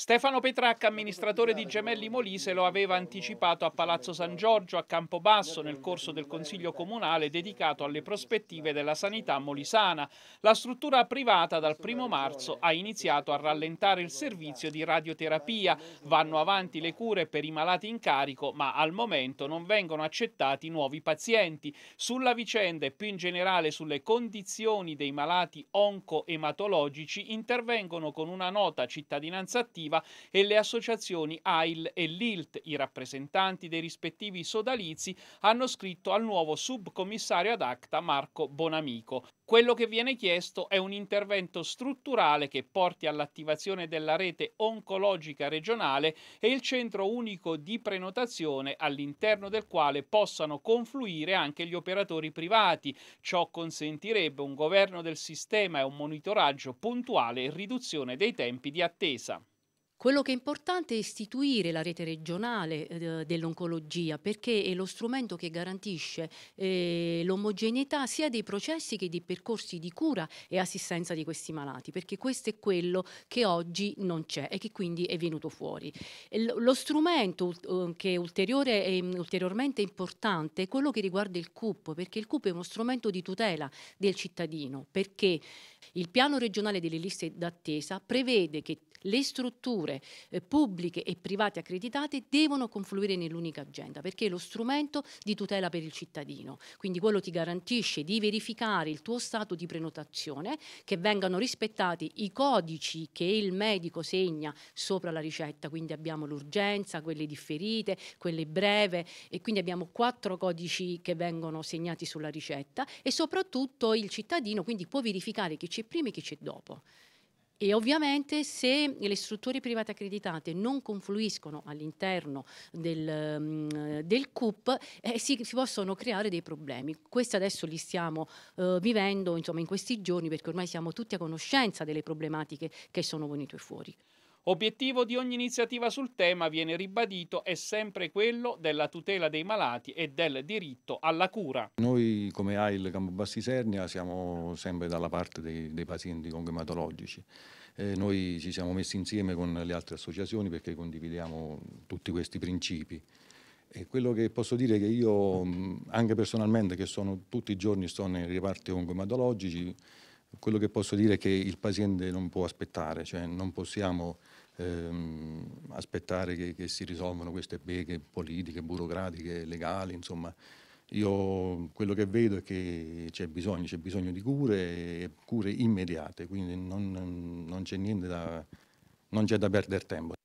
Stefano Petracca, amministratore di Gemelli Molise, lo aveva anticipato a Palazzo San Giorgio a Campobasso nel corso del Consiglio Comunale dedicato alle prospettive della sanità molisana. La struttura privata dal 1 marzo ha iniziato a rallentare il servizio di radioterapia. Vanno avanti le cure per i malati in carico, ma al momento non vengono accettati nuovi pazienti. Sulla vicenda e più in generale sulle condizioni dei malati onco-ematologici intervengono con una nota cittadinanza attiva cooperativa e le associazioni AIL e LILT. I rappresentanti dei rispettivi sodalizi hanno scritto al nuovo subcommissario ad acta Marco Bonamico. Quello che viene chiesto è un intervento strutturale che porti all'attivazione della rete oncologica regionale e il centro unico di prenotazione all'interno del quale possano confluire anche gli operatori privati. Ciò consentirebbe un governo del sistema e un monitoraggio puntuale e riduzione dei tempi di attesa. Quello che è importante è istituire la rete regionale eh, dell'oncologia perché è lo strumento che garantisce eh, l'omogeneità sia dei processi che dei percorsi di cura e assistenza di questi malati, perché questo è quello che oggi non c'è e che quindi è venuto fuori. lo strumento eh, che è mm, ulteriormente importante è quello che riguarda il CUP, perché il CUP è uno strumento di tutela del cittadino, perché il piano regionale delle liste d'attesa prevede che le strutture eh, pubbliche e private accreditate devono confluire nell'unica agenda perché è lo strumento di tutela per il cittadino. Quindi quello ti garantisce di verificare il tuo stato di prenotazione, che vengano rispettati i codici che il medico segna sopra la ricetta, quindi abbiamo l'urgenza, quelle differite, quelle breve e quindi abbiamo quattro codici che vengono segnati sulla ricetta e soprattutto il cittadino quindi può verificare chi c'è prima e chi c'è dopo. E ovviamente se le strutture private accreditate non confluiscono all'interno del, mm, del CUP eh, si, si, possono creare dei problemi. Questo adesso li stiamo eh, vivendo insomma, in questi giorni perché ormai siamo tutti a conoscenza delle problematiche che sono venute fuori. Obiettivo di ogni iniziativa sul tema, viene ribadito, è sempre quello della tutela dei malati e del diritto alla cura. Noi come AIL Campobasso Sernia siamo sempre dalla parte dei, dei pazienti con ematologici. Eh, noi ci siamo messi insieme con le altre associazioni perché condividiamo tutti questi principi. E quello che posso dire è che io, anche personalmente, che sono, tutti i giorni sto nei reparti oncoematologici, quello che posso dire è che il paziente non può aspettare, cioè non possiamo ehm, aspettare che, che, si risolvano queste beghe politiche, burocratiche, legali, insomma. Io quello che vedo è che c'è bisogno, c'è bisogno di cure, cure immediate, quindi non, non c'è niente da, non c'è da perdere tempo.